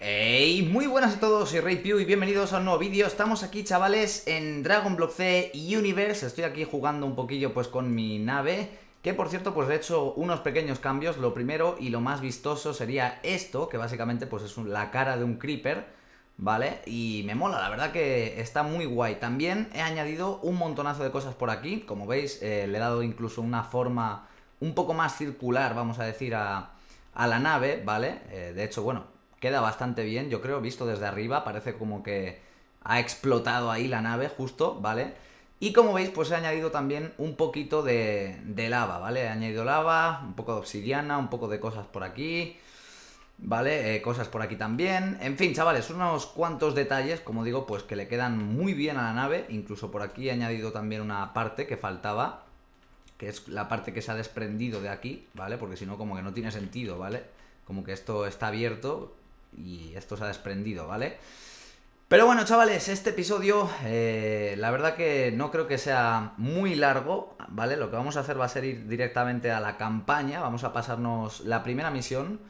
Hey, muy buenas a todos, soy Pew y bienvenidos a un nuevo vídeo. Estamos aquí, chavales, en Dragon Block C Universe. Estoy aquí jugando un poquillo, pues, con mi nave. Que, por cierto, pues, he hecho unos pequeños cambios. Lo primero y lo más vistoso sería esto, que básicamente, pues, es la cara de un Creeper, ¿vale? Y me mola, la verdad que está muy guay. También he añadido un montonazo de cosas por aquí. Como veis, eh, le he dado incluso una forma un poco más circular, vamos a decir, a, la nave, ¿vale? Eh, de hecho, bueno Queda bastante bien, yo creo, visto desde arriba. Parece como que ha explotado ahí la nave justo, ¿vale? Y como veis, pues he añadido también un poquito de, lava, ¿vale? He añadido lava, un poco de obsidiana, un poco de cosas por aquí, ¿vale? Eh, cosas por aquí también. En fin, chavales, unos cuantos detalles, como digo, pues que le quedan muy bien a la nave. Incluso por aquí he añadido también una parte que faltaba, que es la parte que se ha desprendido de aquí, ¿vale? Porque si no, como que no tiene sentido, ¿vale? Como que esto está abierto, y esto se ha desprendido, ¿vale? Pero bueno, chavales, este episodio, eh, la verdad que no creo que sea muy largo, ¿vale? Lo que vamos a hacer va a ser ir directamente a la campaña, vamos a pasarnos la primera misión.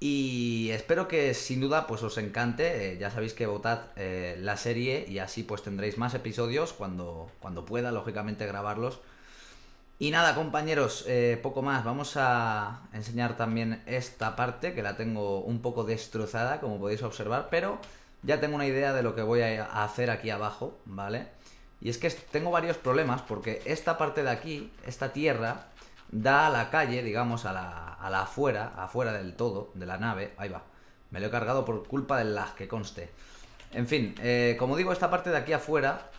Y espero que sin duda pues os encante, eh, ya sabéis que votad eh, la serie y así pues tendréis más episodios cuando, cuando pueda, lógicamente, grabarlos y nada, compañeros, eh, poco más. Vamos a enseñar también esta parte, que la tengo un poco destrozada, como podéis observar, pero ya tengo una idea de lo que voy a hacer aquí abajo, ¿vale? Y es que tengo varios problemas, porque esta parte de aquí, esta tierra, da a la calle, digamos, a la, a la afuera, afuera del todo, de la nave. Ahí va. Me lo he cargado por culpa del lag, que conste. En fin, eh, como digo, esta parte de aquí afuera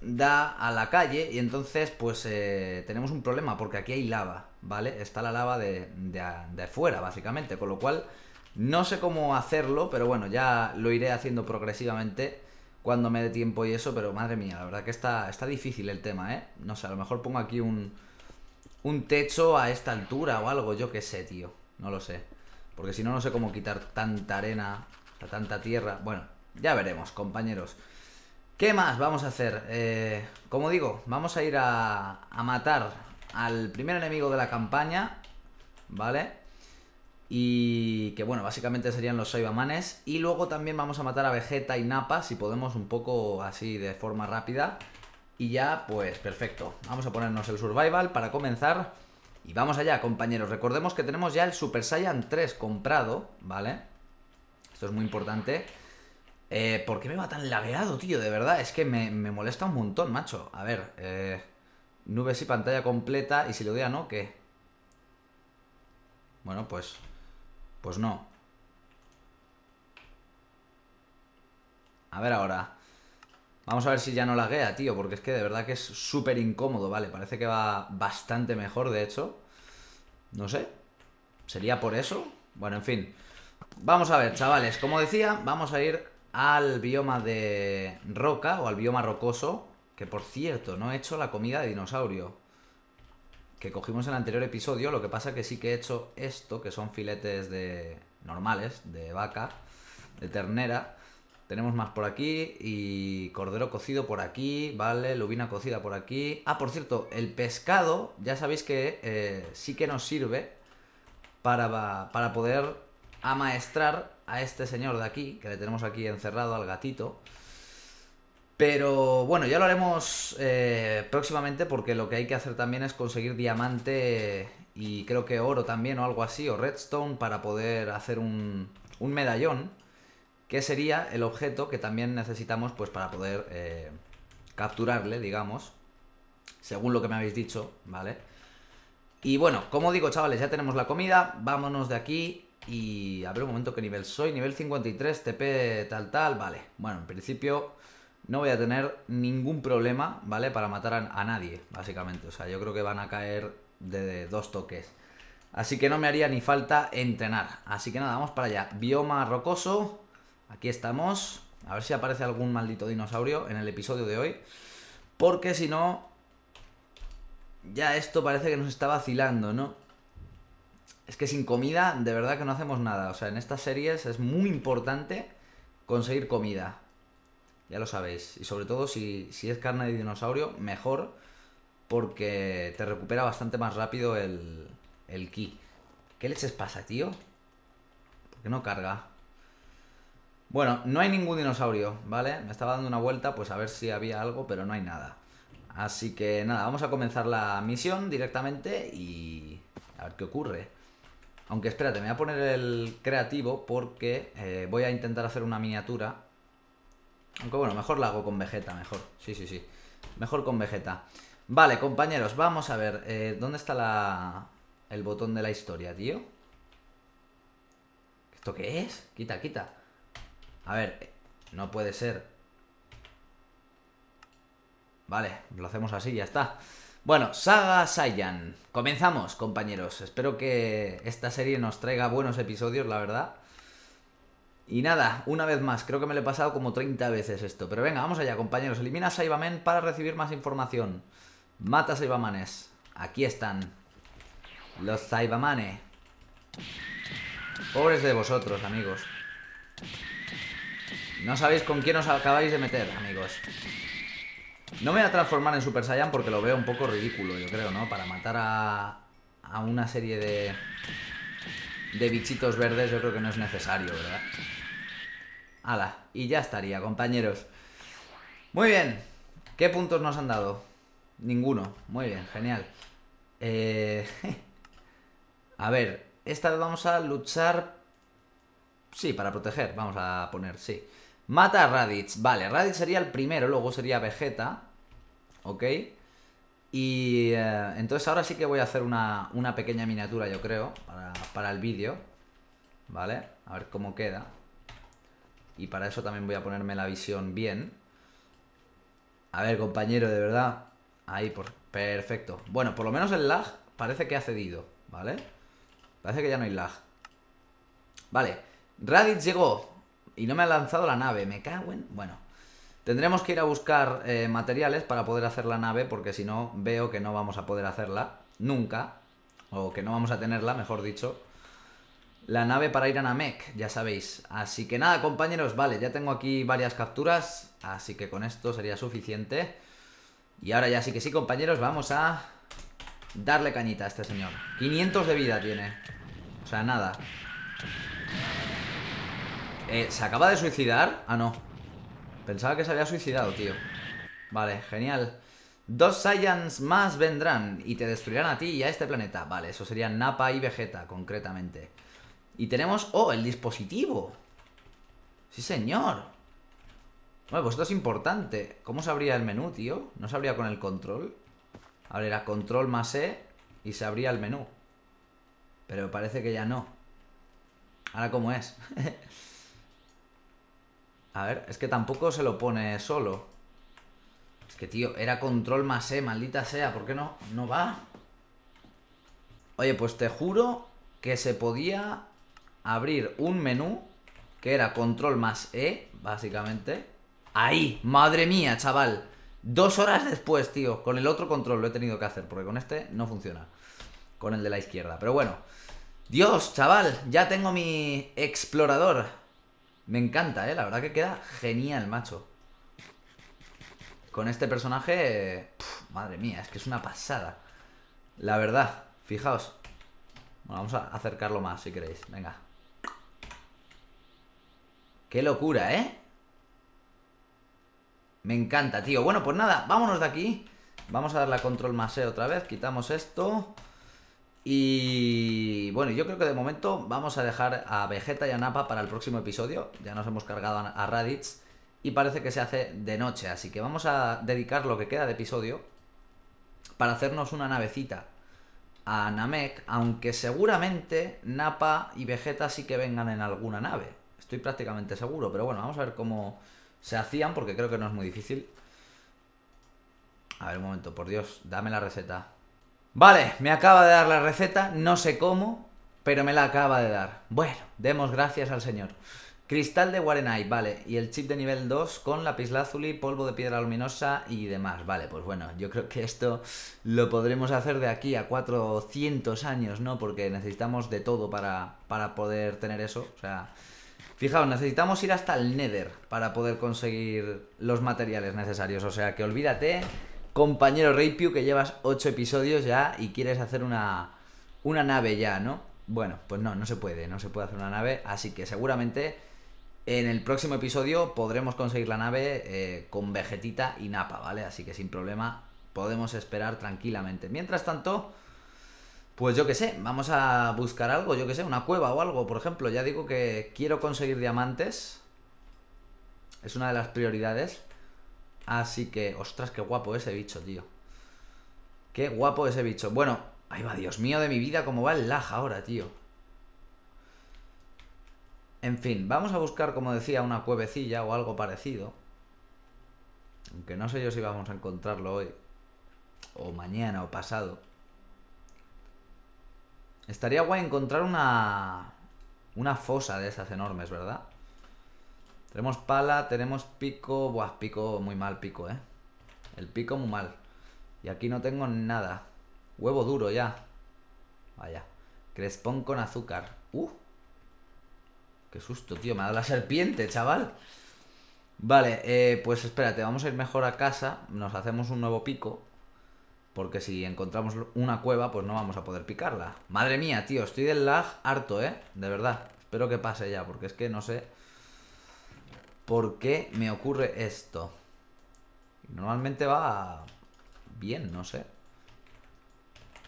da a la calle y entonces pues eh, tenemos un problema porque aquí hay lava, ¿vale? Está la lava de, de, afuera básicamente, con lo cual no sé cómo hacerlo, pero bueno, ya lo iré haciendo progresivamente cuando me dé tiempo y eso, pero madre mía, la verdad que está, está difícil el tema, ¿eh? No sé, a lo mejor pongo aquí un, un techo a esta altura o algo, yo qué sé, tío, no lo sé. Porque si no, no sé cómo quitar tanta arena, tanta tierra. Bueno, ya veremos, compañeros. ¿Qué más vamos a hacer? Eh, como digo, vamos a ir a, matar al primer enemigo de la campaña, ¿vale? Y que bueno, básicamente serían los Saibamanes Y luego también vamos a matar a Vegeta y Napa, si podemos un poco así de forma rápida. Y ya, pues perfecto. Vamos a ponernos el Survival para comenzar. Y vamos allá, compañeros. Recordemos que tenemos ya el Super Saiyan 3 comprado, ¿vale? Esto es muy importante. Eh, ¿Por qué me va tan lagueado, tío? De verdad, es que me, molesta un montón, macho. A ver, eh, nubes y pantalla completa. Y si lo doy no, ¿qué? Bueno, pues... Pues no. A ver ahora. Vamos a ver si ya no laguea, tío, porque es que de verdad que es súper incómodo, ¿vale? Parece que va bastante mejor, de hecho. No sé. ¿Sería por eso? Bueno, en fin. Vamos a ver, chavales. Como decía, vamos a ir al bioma de roca o al bioma rocoso. Que por cierto, no he hecho la comida de dinosaurio. Que cogimos en el anterior episodio. Lo que pasa que sí que he hecho esto, que son filetes de normales, de vaca, de ternera. Tenemos más por aquí y cordero cocido por aquí, vale, lubina cocida por aquí. Ah, por cierto, el pescado, ya sabéis que eh, sí que nos sirve para, para poder amaestrar a este señor de aquí, que le tenemos aquí encerrado al gatito. Pero bueno, ya lo haremos eh, próximamente porque lo que hay que hacer también es conseguir diamante y creo que oro también o algo así, o redstone para poder hacer un, medallón, que sería el objeto que también necesitamos pues para poder eh, capturarle, digamos, según lo que me habéis dicho, ¿vale? Y bueno, como digo chavales, ya tenemos la comida, vámonos de aquí, y a ver un momento qué nivel soy. Nivel 53, TP tal tal, vale. Bueno, en principio no voy a tener ningún problema, ¿vale? Para matar a, nadie, básicamente. O sea, yo creo que van a caer de, de, dos toques. Así que no me haría ni falta entrenar. Así que nada, vamos para allá. Bioma rocoso. Aquí estamos. A ver si aparece algún maldito dinosaurio en el episodio de hoy. Porque si no... Ya esto parece que nos está vacilando, ¿no? es que sin comida de verdad que no hacemos nada. O sea, en estas series es muy importante conseguir comida. Ya lo sabéis. Y sobre todo si, es carne de dinosaurio, mejor porque te recupera bastante más rápido el, el ki. ¿Qué leches pasa, tío? ¿Por qué no carga? Bueno, no hay ningún dinosaurio, ¿vale? Me estaba dando una vuelta pues a ver si había algo, pero no hay nada. Así que nada, vamos a comenzar la misión directamente y a ver qué ocurre. Aunque espérate, me voy a poner el creativo porque eh, voy a intentar hacer una miniatura. Aunque bueno, mejor la hago con Vegeta, mejor. Sí, sí, sí. Mejor con Vegeta. Vale, compañeros, vamos a ver. Eh, ¿Dónde está el botón de la historia, tío? ¿Esto qué es? Quita, quita. A ver, no puede ser. Vale, lo hacemos así, ya está. Bueno, Saga Saiyan. Comenzamos, compañeros. Espero que esta serie nos traiga buenos episodios, la verdad. Y nada, una vez más, creo que me lo he pasado como 30 veces esto. Pero venga, vamos allá, compañeros. Elimina a para recibir más información. Mata a Saibamanes. Aquí están. Los Saibamane. Pobres de vosotros, amigos. No sabéis con quién os acabáis de meter, amigos. No me voy a transformar en Super Saiyan porque lo veo un poco ridículo, yo creo, ¿no? Para matar a, a una serie de, de bichitos verdes yo creo que no es necesario, ¿verdad? ¡Hala! y ya estaría, compañeros. Muy bien. ¿Qué puntos nos han dado? Ninguno. Muy bien, genial. Eh... a ver, esta vamos a luchar... Sí, para proteger. Vamos a poner, sí. Mata a Raditz. Vale, Raditz sería el primero, luego sería Vegeta. ¿Ok? Y eh, entonces ahora sí que voy a hacer una, una pequeña miniatura, yo creo, para, el vídeo. ¿Vale? A ver cómo queda. Y para eso también voy a ponerme la visión bien. A ver, compañero, de verdad. Ahí, por... perfecto. Bueno, por lo menos el lag parece que ha cedido, ¿vale? Parece que ya no hay lag. Vale, Raditz llegó. Y no me ha lanzado la nave, me cago en... Bueno, tendremos que ir a buscar eh, materiales para poder hacer la nave, porque si no veo que no vamos a poder hacerla nunca, o que no vamos a tenerla, mejor dicho, la nave para ir a Namek, ya sabéis. Así que nada, compañeros, vale, ya tengo aquí varias capturas, así que con esto sería suficiente. Y ahora ya sí que sí, compañeros, vamos a darle cañita a este señor. 500 de vida tiene. O sea, nada. Eh, ¿Se acaba de suicidar? Ah, no Pensaba que se había suicidado, tío Vale, genial Dos Saiyans más vendrán y te destruirán a ti y a este planeta. Vale, eso serían Napa y Vegeta, concretamente. Y tenemos... ¡Oh, el dispositivo! ¡Sí, señor! Bueno, pues esto es importante. ¿Cómo se abría el menú, tío? ¿No se abría con el control? Abrirá control más E y se abría el menú. Pero parece que ya no. ¿Ahora cómo es? A ver, es que tampoco se lo pone solo. Es que, tío, era control más E, maldita sea. ¿Por qué no, no va? Oye, pues te juro que se podía abrir un menú que era control más E, básicamente. Ahí, madre mía, chaval. Dos horas después, tío. Con el otro control lo he tenido que hacer, porque con este no funciona. Con el de la izquierda. Pero bueno. Dios, chaval, ya tengo mi explorador. Me encanta, ¿eh? La verdad que queda genial, macho. Con este personaje... madre mía, es que es una pasada. La verdad, fijaos. Bueno, vamos a acercarlo más, si queréis. Venga. Qué locura, ¿eh? Me encanta, tío. Bueno, pues nada, vámonos de aquí. Vamos a darle la control más E otra vez. Quitamos esto. Y bueno, yo creo que de momento vamos a dejar a Vegeta y a Napa para el próximo episodio. Ya nos hemos cargado a Raditz y parece que se hace de noche. Así que vamos a dedicar lo que queda de episodio para hacernos una navecita a Namek. Aunque seguramente Napa y Vegeta sí que vengan en alguna nave. Estoy prácticamente seguro. Pero bueno, vamos a ver cómo se hacían porque creo que no es muy difícil. A ver, un momento, por Dios, dame la receta. Vale, me acaba de dar la receta, no sé cómo, pero me la acaba de dar. Bueno, demos gracias al señor. Cristal de Warenai, vale, y el chip de nivel 2 con lapislázuli, polvo de piedra luminosa y demás. Vale, pues bueno, yo creo que esto lo podremos hacer de aquí a 400 años, ¿no? Porque necesitamos de todo para, para poder tener eso, o sea... Fijaos, necesitamos ir hasta el Nether para poder conseguir los materiales necesarios, o sea que olvídate compañero Reipiu, que llevas 8 episodios ya y quieres hacer una, nave ya, ¿no? Bueno, pues no, no se puede, no se puede hacer una nave, así que seguramente en el próximo episodio podremos conseguir la nave eh, con Vegetita y Napa, ¿vale? Así que sin problema podemos esperar tranquilamente. Mientras tanto, pues yo que sé, vamos a buscar algo, yo que sé, una cueva o algo, por ejemplo. Ya digo que quiero conseguir diamantes. Es una de las prioridades. Así que, ostras, qué guapo ese bicho, tío. Qué guapo ese bicho. Bueno, ahí va, Dios mío de mi vida, cómo va el laja ahora, tío. En fin, vamos a buscar, como decía, una cuevecilla o algo parecido. Aunque no sé yo si vamos a encontrarlo hoy. O mañana o pasado. Estaría guay encontrar una... Una fosa de esas enormes, ¿verdad? Tenemos pala, tenemos pico. Buah, pico muy mal, pico, ¿eh? El pico muy mal. Y aquí no tengo nada. Huevo duro ya. Vaya. Crespón con azúcar. ¡Uh! Qué susto, tío. Me ha dado la serpiente, chaval. Vale, eh, pues espérate. Vamos a ir mejor a casa. Nos hacemos un nuevo pico. Porque si encontramos una cueva, pues no vamos a poder picarla. Madre mía, tío. Estoy del lag harto, ¿eh? De verdad. Espero que pase ya, porque es que no sé... ¿por qué me ocurre esto? Normalmente va bien, no sé.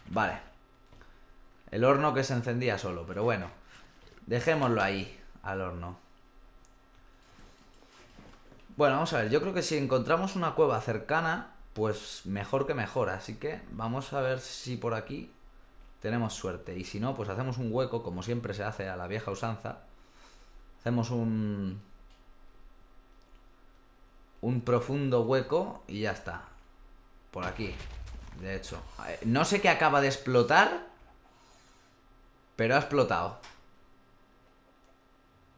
Vale. El horno que se encendía solo, pero bueno. Dejémoslo ahí, al horno. Bueno, vamos a ver. Yo creo que si encontramos una cueva cercana, pues mejor que mejor. Así que vamos a ver si por aquí tenemos suerte. Y si no, pues hacemos un hueco, como siempre se hace a la vieja usanza. Hacemos un, un profundo hueco y ya está. Por aquí, de hecho. Eh, no sé qué acaba de explotar, pero ha explotado.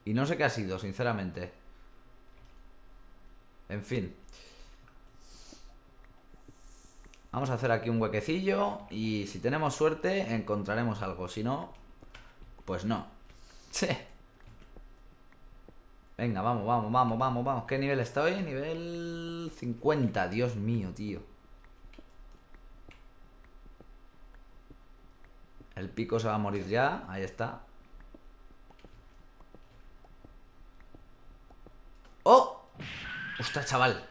Y no sé qué ha sido, sinceramente. En fin. Vamos a hacer aquí un huequecillo y si tenemos suerte encontraremos algo. Si no, pues no. Che. Venga, vamos, vamos, vamos, vamos, vamos. ¿Qué nivel estoy? Nivel 50. Dios mío, tío. El pico se va a morir ya. Ahí está. ¡Oh! ¡Ostras, chaval!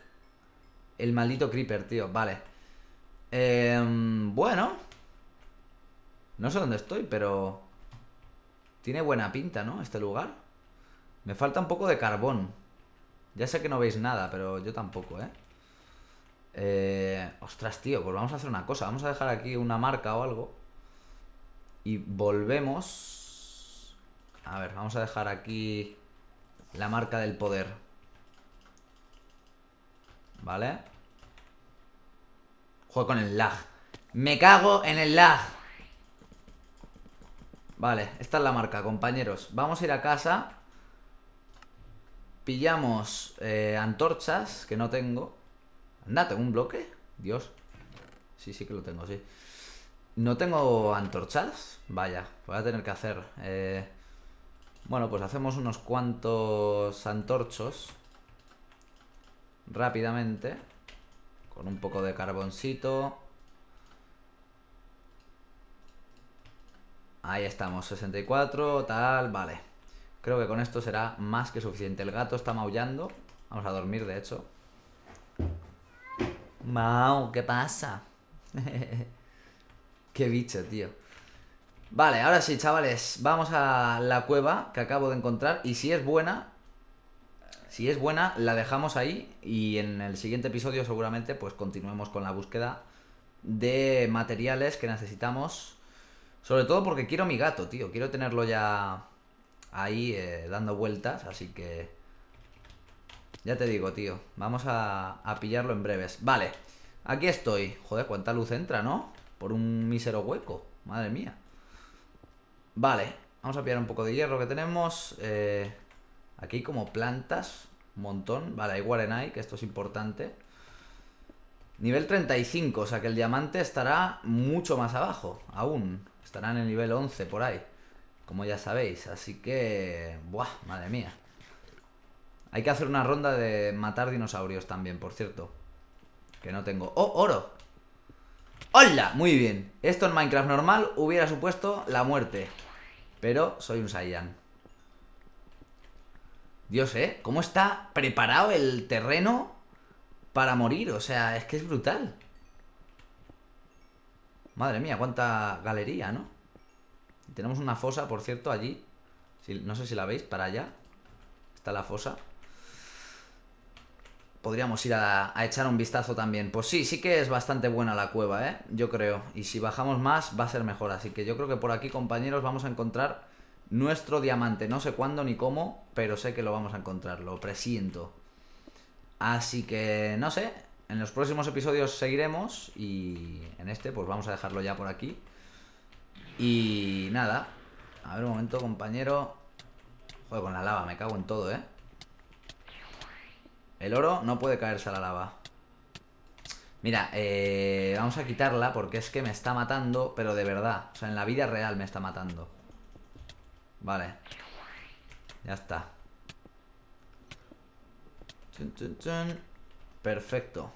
El maldito creeper, tío. Vale. Em, bueno. No sé dónde estoy, pero... Tiene buena pinta, ¿no? Este lugar. Me falta un poco de carbón. Ya sé que no veis nada, pero yo tampoco, ¿eh? Eh, ostras, tío, pues vamos a hacer una cosa. Vamos a dejar aquí una marca o algo. Y volvemos. A ver, vamos a dejar aquí la marca del poder. ¿Vale? Juego con el lag. Me cago en el lag. Vale, esta es la marca, compañeros. Vamos a ir a casa Pillamos eh, antorchas, que no tengo. Anda, ¿tengo un bloque? Dios. Sí, sí que lo tengo, sí. No tengo antorchas. Vaya, voy a tener que hacer. Eh, bueno, pues hacemos unos cuantos antorchos. Rápidamente. Con un poco de carboncito. Ahí estamos, 64, tal, vale. Creo que con esto será más que suficiente. El gato está maullando. Vamos a dormir, de hecho. Mau, ¿qué pasa? Qué bicho, tío. Vale, ahora sí, chavales. Vamos a la cueva que acabo de encontrar. Y si es buena... Si es buena, la dejamos ahí. Y en el siguiente episodio seguramente pues continuemos con la búsqueda de materiales que necesitamos. Sobre todo porque quiero mi gato, tío. Quiero tenerlo ya ahí eh, dando vueltas, así que... Ya te digo, tío, vamos a, pillarlo en breves. Vale, aquí estoy. Joder, cuánta luz entra, ¿no? Por un mísero hueco, madre mía. Vale, vamos a pillar un poco de hierro que tenemos. Eh, aquí como plantas, un montón. Vale, hay Guarenai, que esto es importante. Nivel 35, o sea que el diamante estará mucho más abajo, aún. Estará en el nivel 11 por ahí como ya sabéis. Así que... ¡Buah! Madre mía. Hay que hacer una ronda de matar dinosaurios también, por cierto. Que no tengo... ¡Oh, oro! ¡Hola! Muy bien. Esto en Minecraft normal hubiera supuesto la muerte. Pero soy un Saiyan. Dios, ¿eh? ¿Cómo está preparado el terreno para morir? O sea, es que es brutal. Madre mía, cuánta galería, ¿no? Tenemos una fosa, por cierto, allí. no sé si la veis, para allá. Está la fosa. Podríamos ir a, echar un vistazo también. Pues sí, sí que es bastante buena la cueva, ¿eh? Yo creo. Y si bajamos más, va a ser mejor. Así que yo creo que por aquí, compañeros, vamos a encontrar nuestro diamante. No sé cuándo ni cómo, pero sé que lo vamos a encontrar. Lo presiento. Así que, no sé. En los próximos episodios seguiremos. Y en este, pues vamos a dejarlo ya por aquí. Y nada. A ver un momento, compañero. Joder, con la lava, me cago en todo, ¿eh? El oro no puede caerse a la lava. Mira, eh, vamos a quitarla porque es que me está matando, pero de verdad. O sea, en la vida real me está matando. Vale. Ya está. Perfecto.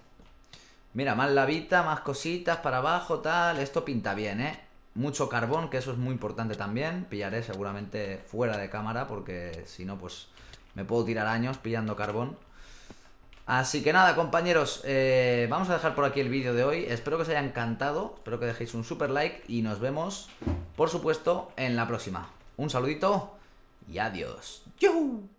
Mira, más lavita, más cositas para abajo, tal. Esto pinta bien, ¿eh? mucho carbón, que eso es muy importante también. Pillaré seguramente fuera de cámara porque si no, pues me puedo tirar años pillando carbón. Así que nada, compañeros, eh, vamos a dejar por aquí el vídeo de hoy. Espero que os haya encantado, espero que dejéis un super like y nos vemos, por supuesto, en la próxima. Un saludito y adiós. ¡Yuhu!